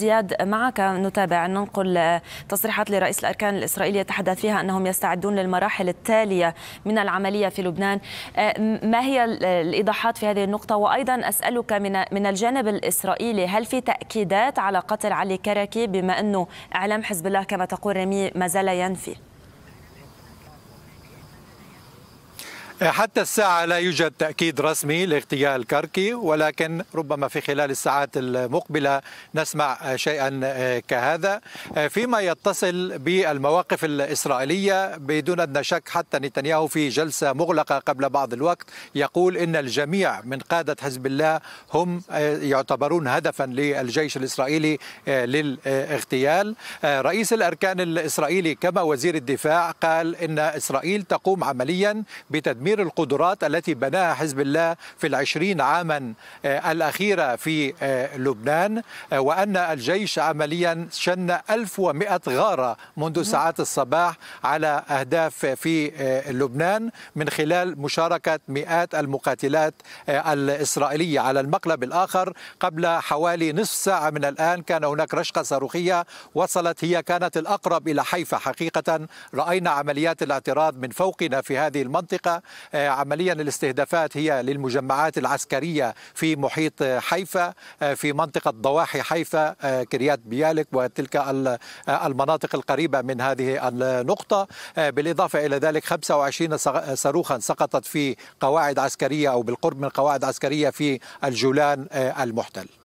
زياد معك نتابع ننقل آه، تصريحات لرئيس الأركان الإسرائيلي يتحدث فيها أنهم يستعدون للمراحل التالية من العملية في لبنان آه، ما هي الإيضاحات في هذه النقطة وأيضا أسألك من من الجانب الإسرائيلي هل في تأكيدات على قتل علي كركي بما أنه إعلام حزب الله كما تقول رمي ما زال ينفي؟ حتى الساعة لا يوجد تأكيد رسمي لاغتيال كركي ولكن ربما في خلال الساعات المقبلة نسمع شيئا كهذا فيما يتصل بالمواقف الإسرائيلية بدون أدنى شك حتى نتنياهو في جلسة مغلقة قبل بعض الوقت يقول إن الجميع من قادة حزب الله هم آه، يعتبرون هدفا للجيش الإسرائيلي آه، للاغتيال آه، رئيس الأركان الإسرائيلي كما وزير الدفاع قال إن إسرائيل تقوم عمليا بتدمير تطوير القدرات التي بناها حزب الله في العشرين عاما آه، الأخيرة في آه، لبنان آه، وأن الجيش عمليا شن 1100 غارة منذ ساعات الصباح على أهداف في لبنان من خلال مشاركة مئات المقاتلات الإسرائيلية على المقلب الآخر قبل حوالي نصف ساعة من الآن كان هناك رشقة صاروخية وصلت هي كانت الأقرب إلى حيفا حقيقة رأينا عمليات الاعتراض من فوقنا في هذه المنطقة آه، عمليا الاستهدافات هي للمجمعات العسكرية في محيط حيفا آه، في منطقة ضواحي حيفا آه، كريات بيالك وتلك المناطق القريبة من هذه النقطة بالإضافة إلى ذلك 25 صاروخا سقطت في قواعد عسكرية أو بالقرب من قواعد عسكرية في الجولان المحتل